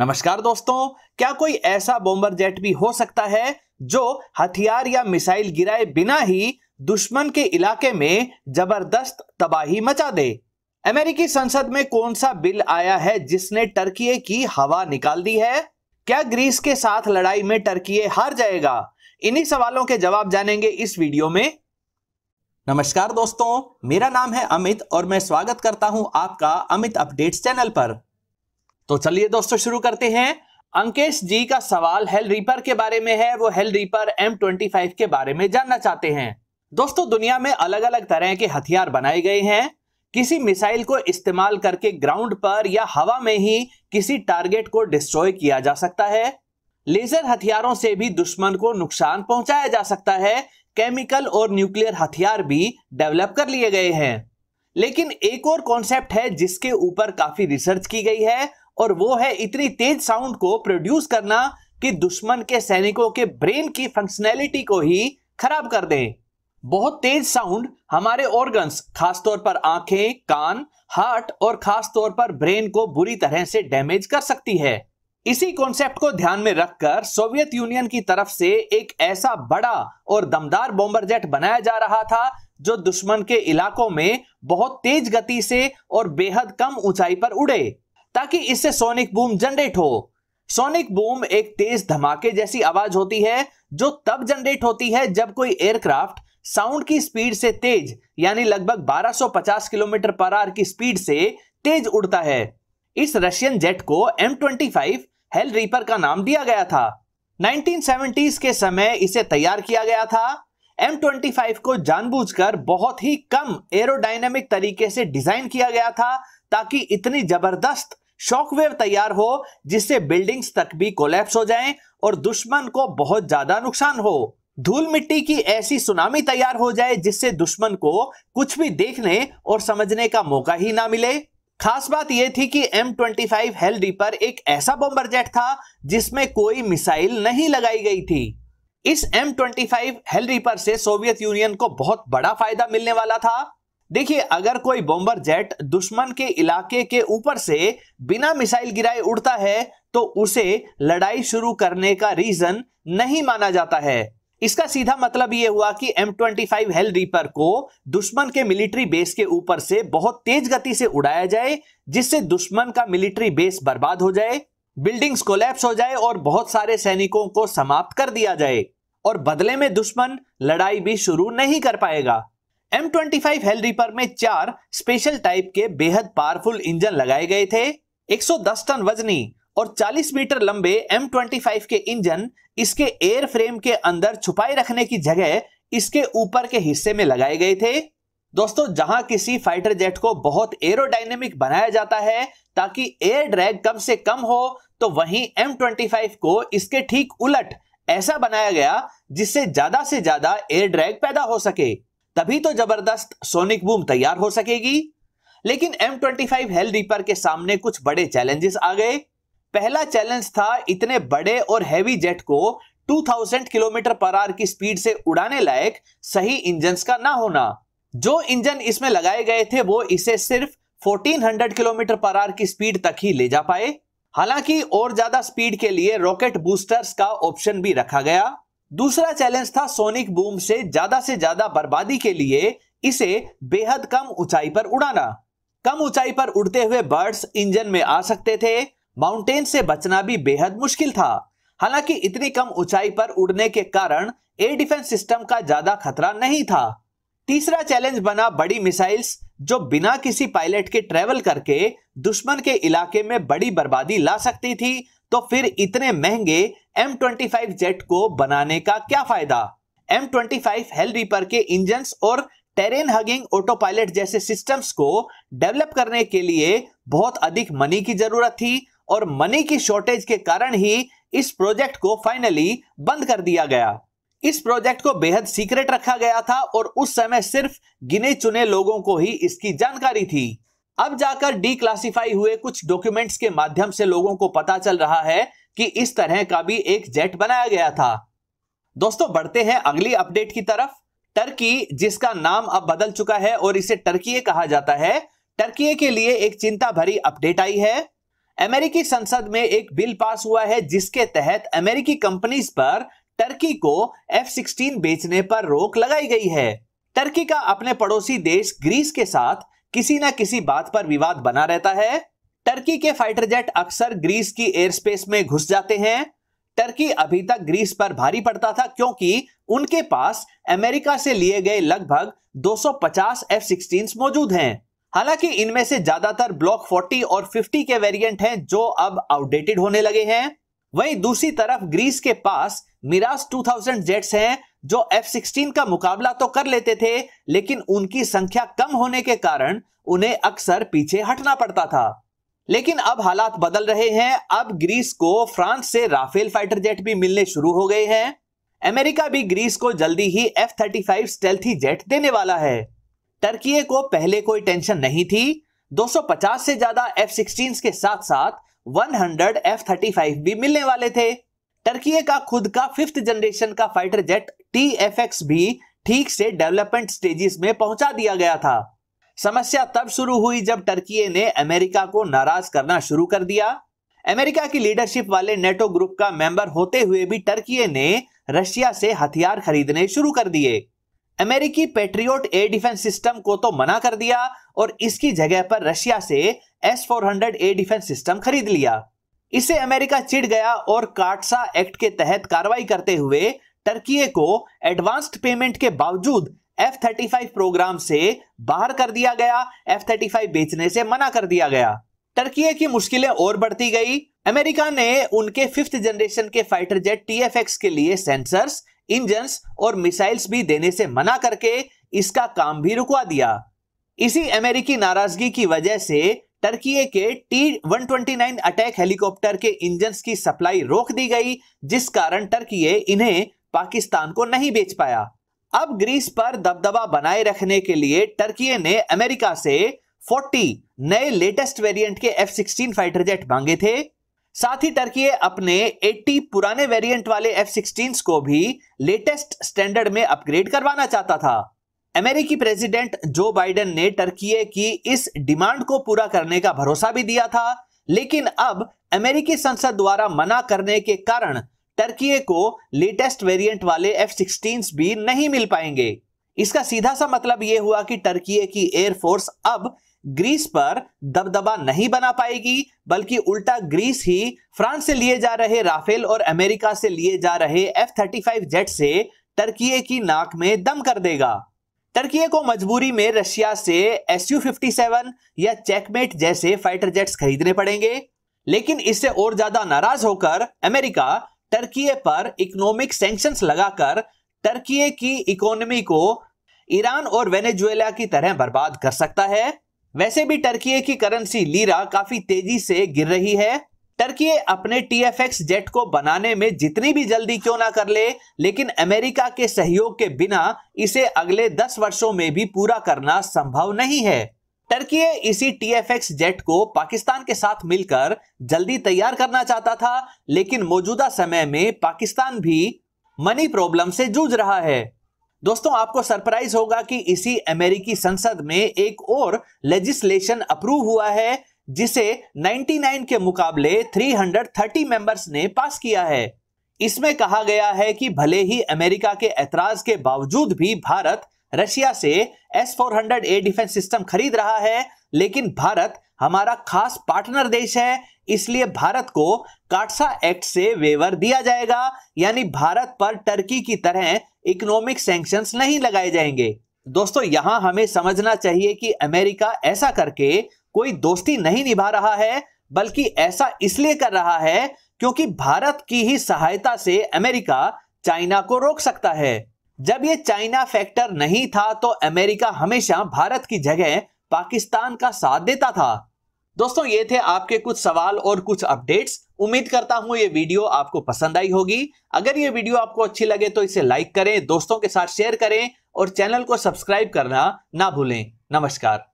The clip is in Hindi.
नमस्कार दोस्तों क्या कोई ऐसा बॉम्बर जेट भी हो सकता है जो हथियार या मिसाइल गिराए बिना ही दुश्मन के इलाके में जबरदस्त तबाही मचा दे अमेरिकी संसद में कौन सा बिल आया है जिसने टर्की की हवा निकाल दी है क्या ग्रीस के साथ लड़ाई में टर्की हार जाएगा इन्हीं सवालों के जवाब जानेंगे इस वीडियो में नमस्कार दोस्तों मेरा नाम है अमित और मैं स्वागत करता हूं आपका अमित अपडेट्स चैनल पर तो चलिए दोस्तों शुरू करते हैं अंकेश जी का सवाल हेल रीपर के बारे में है वो Hell Reaper M twenty five के बारे में जानना चाहते हैं दोस्तों दुनिया में अलग अलग तरह के हथियार बनाए गए हैं किसी मिसाइल को इस्तेमाल करके ग्राउंड पर या हवा में ही किसी टारगेट को डिस्ट्रॉय किया जा सकता है लेजर हथियारों से भी दुश्मन को नुकसान पहुंचाया जा सकता है केमिकल और न्यूक्लियर हथियार भी डेवलप कर लिए गए हैं लेकिन एक और कॉन्सेप्ट है जिसके ऊपर काफी रिसर्च की गई है और वो है इतनी तेज साउंड को प्रोड्यूस करना कि दुश्मन के सैनिकों के ब्रेन की फंक्शनैलिटी को ही खराब कर दे बहुत तेज साउंड हमारे ऑर्गन्स खासतौर पर आंखें कान हार्ट और खासतौर पर ब्रेन को बुरी तरह से डैमेज कर सकती है इसी कॉन्सेप्ट को ध्यान में रखकर सोवियत यूनियन की तरफ से एक ऐसा बड़ा और दमदार बॉम्बर जेट बनाया जा रहा था जो दुश्मन के इलाकों में बहुत तेज गति से और बेहद कम ऊंचाई पर उड़े ताकि इससे सोनिक बूम जनरेट हो सोनिक बूम एक तेज धमाके जैसी आवाज होती है जो तब जनरेट होती है जब कोई एयरक्राफ्ट साउंड की स्पीड से तेज यानी लगभग 1250 किलोमीटर पर आर की स्पीड से तेज उड़ता है इस रशियन जेट को M twenty five Hell Reaper का नाम दिया गया था 1970s के समय इसे तैयार किया गया था M25 को जानबूझकर बहुत ही कम एरोडाइनेमिक तरीके से डिजाइन किया गया था ताकि इतनी जबरदस्त शॉकवेव तैयार हो जिससे बिल्डिंग्स तक भी कोलैप्स हो जाएं और दुश्मन को बहुत ज्यादा नुकसान हो धूल मिट्टी की ऐसी सुनामी तैयार हो जाए जिससे दुश्मन को कुछ भी देखने और समझने का मौका ही ना मिले खास बात यह थी कि M twenty five Hell Reaper एक ऐसा बॉम्बर जेट था जिसमें कोई मिसाइल नहीं लगाई गई थी इस M twenty five Hell Reaper से सोवियत यूनियन को बहुत बड़ा फायदा मिलने वाला था देखिए अगर कोई बॉम्बर जेट दुश्मन के इलाके के ऊपर से बिना मिसाइल गिराए उड़ता है तो उसे लड़ाई शुरू करने का रीजन नहीं माना जाता है इसका सीधा मतलब यह हुआ कि M twenty five Hell Reaper को दुश्मन के मिलिट्री बेस के ऊपर से बहुत तेज गति से उड़ाया जाए जिससे दुश्मन का मिलिट्री बेस बर्बाद हो जाए बिल्डिंग्स कोलैप्स हो जाए और बहुत सारे सैनिकों को समाप्त कर दिया जाए और बदले में दुश्मन लड़ाई भी शुरू नहीं कर पाएगा M twenty five Hell Reaper में चार स्पेशल टाइप के बेहद पावरफुल इंजन लगाए गए थे 110 टन वजनी और 40 मीटर लंबे M25 के इंजन इसके एयर फ्रेम के अंदर छुपाई रखने की जगह इसके ऊपर के हिस्से में लगाए गए थे दोस्तों जहां किसी फाइटर जेट को बहुत एरोडायनेमिक बनाया जाता है ताकि एयर ड्रैग कम से कम हो तो वहीं M25 को इसके ठीक उलट ऐसा बनाया गया जिससे ज्यादा से ज्यादा एयर ड्रैग पैदा हो सके तभी तो जबरदस्त सोनिक बूम तैयार हो सकेगी लेकिन M twenty five Hell Reaper के सामने कुछ बड़े चैलेंजेस आ गए पहला चैलेंज था इतने बड़े और हैवी जेट को 2000 किलोमीटर पर आर की स्पीड से उड़ाने लायक सही इंजन का ना होना जो इंजन इसमें लगाए गए थे वो इसे सिर्फ 1400 किलोमीटर पर आर की स्पीड तक ही ले जा पाए हालांकि और ज्यादा स्पीड के लिए रॉकेट बूस्टर्स का ऑप्शन भी रखा गया दूसरा चैलेंज था सोनिक बूम से ज्यादा से ज्यादा बर्बादी के लिए इसे बेहद कम ऊंचाई पर उड़ाना कम ऊंचाई पर उड़ते हुए बर्ड्स इंजन में आ सकते थे माउंटेन से बचना भी बेहद मुश्किल था हालांकि इतनी कम ऊंचाई पर उड़ने के कारण एयर डिफेंस सिस्टम का ज्यादा खतरा नहीं था तीसरा चैलेंज बना बड़ी मिसाइल्स जो बिना किसी पायलट के ट्रेवल करके दुश्मन के इलाके में बड़ी बर्बादी ला सकती थी तो फिर इतने महंगे एम ट्वेंटी फाइव जेट को बनाने का क्या फायदा M twenty five Hell Reaper के इंजन और टेरेन हगिंग ऑटो पायलट जैसे सिस्टम्स को डेवलप करने के लिए बहुत अधिक मनी की जरूरत थी और मनी की शॉर्टेज के कारण ही इस प्रोजेक्ट को फाइनली बंद कर दिया गया इस प्रोजेक्ट को बेहद सीक्रेट रखा गया था और उस समय सिर्फ गिने चुने लोगों को ही इसकी जानकारी थी अब जाकर डीक्लासिफाई हुए कुछ डॉक्यूमेंट्स के माध्यम से लोगों को पता चल रहा है कि इस तरह का भी एक जेट बनाया गया था दोस्तों बढ़ते हैं अगली अपडेट की तरफ टर्की जिसका नाम अब बदल चुका है और इसे टर्की कहा जाता है टर्की के लिए एक चिंता भरी अपडेट आई है अमेरिकी संसद में एक बिल पास हुआ है जिसके तहत अमेरिकी कंपनीज पर टर्की को F-16 बेचने पर रोक लगाई गई है टर्की का अपने पड़ोसी देश ग्रीस के साथ किसी ना किसी बात पर विवाद बना रहता है टर्की के फाइटर जेट अक्सर ग्रीस की एयर स्पेस में घुस जाते हैं टर्की अभी तक ग्रीस पर भारी पड़ता था क्योंकि उनके पास अमेरिका से लिए गए लगभग 250 एफ सिक्सटीन मौजूद हैं हालांकि इनमें से ज्यादातर ब्लॉक 40 और 50 के वेरिएंट हैं जो अब आउटडेटेड होने लगे हैं वहीं दूसरी तरफ ग्रीस के पास मिराज 2000 जेट्स हैं जो F-16 का मुकाबला तो कर लेते थे लेकिन उनकी संख्या कम होने के कारण उन्हें अक्सर पीछे हटना पड़ता था लेकिन अब हालात बदल रहे हैं अब ग्रीस को फ्रांस से राफेल फाइटर जेट भी मिलने शुरू हो गए हैं अमेरिका भी ग्रीस को जल्दी ही F thirty five stealthy jet देने वाला है टर्की को पहले कोई टेंशन नहीं थी 250 से ज्यादा एफ सिक्सटीन के साथ साथ 100 F-35 भी मिलने वाले थे टर्की का खुद का फिफ्थ जनरेशन का फाइटर जेट टी भी ठीक से डेवलपमेंट स्टेजेस में पहुंचा दिया गया था समस्या तब शुरू हुई जब टर्की ने अमेरिका को नाराज करना शुरू कर दिया अमेरिका की लीडरशिप वाले नेटो ग्रुप का मेंबर होते हुए भी टर्की ने रशिया से हथियार खरीदने शुरू कर दिए अमेरिकी पेट्रियोट एयर डिफेंस सिस्टम को तो मना कर दिया और इसकी जगह पर रशिया से S four A defence system खरीद लिया इसे अमेरिका चिढ़ गया और काटसा एक्ट के तहत कार्रवाई करते हुए टर्की को एडवांस्ड पेमेंट के बावजूद एफ थर्टी प्रोग्राम से बाहर कर दिया गया एफ थर्टी बेचने से मना कर दिया गया टर्की की मुश्किलें और बढ़ती गई अमेरिका ने उनके फिफ्थ जनरेशन के फाइटर जेट टीएफएक्स के लिए सेंसर्स इंजन और मिसाइल्स भी देने से मना करके इसका काम भी रुकवा दिया इसी अमेरिकी नाराजगी की वजह से टर्की के टी 129 अटैक हेलीकॉप्टर के इंजन की सप्लाई रोक दी गई जिस कारण टर्की इन्हें पाकिस्तान को नहीं बेच पाया अब ग्रीस पर दबदबा बनाए रखने के लिए टर्की ने अमेरिका से 40 नए लेटेस्ट वेरिएंट के एफ सिक्सटीन फाइटर जेट मांगे थे साथ ही टर्की अपने 80 पुराने वेरिएंट वाले एफ सिक्सटीन को भी लेटेस्ट स्टैंडर्ड में अपग्रेड करवाना चाहता था अमेरिकी प्रेसिडेंट जो बाइडेन ने टर्की की इस डिमांड को पूरा करने का भरोसा भी दिया था लेकिन अब अमेरिकी संसद द्वारा मना करने के कारण टर्की को लेटेस्ट वेरिएंट वाले एफ सिक्सटीन भी नहीं मिल पाएंगे इसका सीधा सा मतलब यह हुआ कि टर्की की एयरफोर्स अब ग्रीस पर दबदबा नहीं बना पाएगी बल्कि उल्टा ग्रीस ही फ्रांस से लिए जा रहे राफेल और अमेरिका से लिए जा रहे एफ थर्टी फाइव जेट से टर्की की नाक में दम कर देगा टर्की को मजबूरी में रशिया से एस यू या चेकमेट जैसे फाइटर जेट्स खरीदने पड़ेंगे लेकिन इससे और ज्यादा नाराज होकर अमेरिका टर्की पर इकोनॉमिक सेंक्शन लगाकर टर्की की इकोनॉमी को ईरान और वेनेजुएला की तरह बर्बाद कर सकता है वैसे भी टर्की की करेंसी लीरा काफी तेजी से गिर रही है टर्की अपने टीएफएक्स जेट को बनाने में जितनी भी जल्दी क्यों ना कर ले, लेकिन अमेरिका के सहयोग के बिना इसे अगले दस वर्षों में भी पूरा करना संभव नहीं है टर्की इसी टीएफएक्स जेट को पाकिस्तान के साथ मिलकर जल्दी तैयार करना चाहता था लेकिन मौजूदा समय में पाकिस्तान भी मनी प्रॉब्लम से जूझ रहा है दोस्तों आपको सरप्राइज होगा कि इसी अमेरिकी संसद में एक और लेजिस्लेशन अप्रूव हुआ है जिसे 99 के मुकाबले 330 मेंबर्स ने पास किया है इसमें कहा गया है कि भले ही अमेरिका के ऐतराज के बावजूद भी भारत रशिया से S four A defence system खरीद रहा है लेकिन भारत हमारा खास पार्टनर देश है इसलिए भारत को काटसा एक्ट से वेवर दिया जाएगा यानी भारत पर टर्की की तरह इकोनॉमिक सेंक्शन नहीं लगाए जाएंगे दोस्तों यहां हमें समझना चाहिए कि अमेरिका ऐसा करके कोई दोस्ती नहीं निभा रहा है बल्कि ऐसा इसलिए कर रहा है क्योंकि भारत की ही सहायता से अमेरिका चाइना को रोक सकता है जब ये चाइना फैक्टर नहीं था तो अमेरिका हमेशा भारत की जगह पाकिस्तान का साथ देता था दोस्तों ये थे आपके कुछ सवाल और कुछ अपडेट्स उम्मीद करता हूं ये वीडियो आपको पसंद आई होगी अगर ये वीडियो आपको अच्छी लगे तो इसे लाइक करें दोस्तों के साथ शेयर करें और चैनल को सब्सक्राइब करना ना भूलें नमस्कार